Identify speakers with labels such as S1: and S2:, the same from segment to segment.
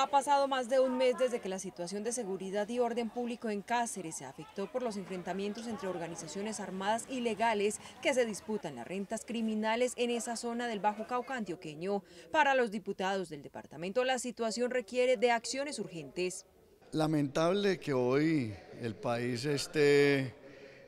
S1: Ha pasado más de un mes desde que la situación de seguridad y orden público en Cáceres se afectó por los enfrentamientos entre organizaciones armadas ilegales que se disputan las rentas criminales en esa zona del Bajo Cauca antioqueño. Para los diputados del departamento, la situación requiere de acciones urgentes.
S2: Lamentable que hoy el país esté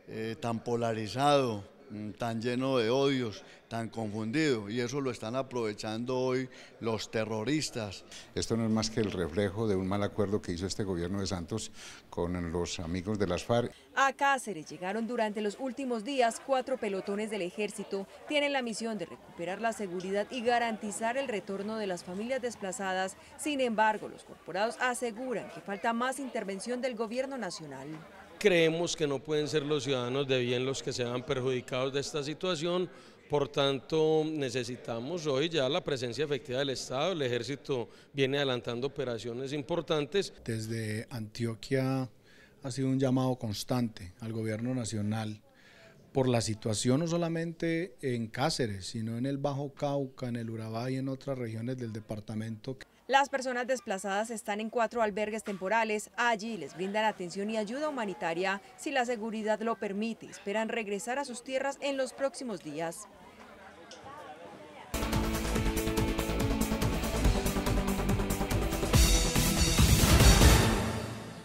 S2: eh, tan polarizado, Mm, tan lleno de odios, tan confundido, y eso lo están aprovechando hoy
S3: los terroristas. Esto no es más que el reflejo de un mal acuerdo que hizo este gobierno de Santos con los amigos de las FARC.
S1: A Cáceres llegaron durante los últimos días cuatro pelotones del ejército. Tienen la misión de recuperar la seguridad y garantizar el retorno de las familias desplazadas. Sin embargo, los corporados aseguran que falta más intervención del gobierno nacional
S4: creemos que no pueden ser los ciudadanos de bien los que se van perjudicados de esta situación, por tanto, necesitamos hoy ya la presencia efectiva del Estado. El ejército viene adelantando operaciones importantes.
S5: Desde Antioquia ha sido un llamado constante al gobierno nacional por la situación no solamente en Cáceres, sino en el Bajo Cauca, en el Urabá y en otras regiones del departamento.
S1: Las personas desplazadas están en cuatro albergues temporales. Allí les brindan atención y ayuda humanitaria si la seguridad lo permite. Esperan regresar a sus tierras en los próximos días.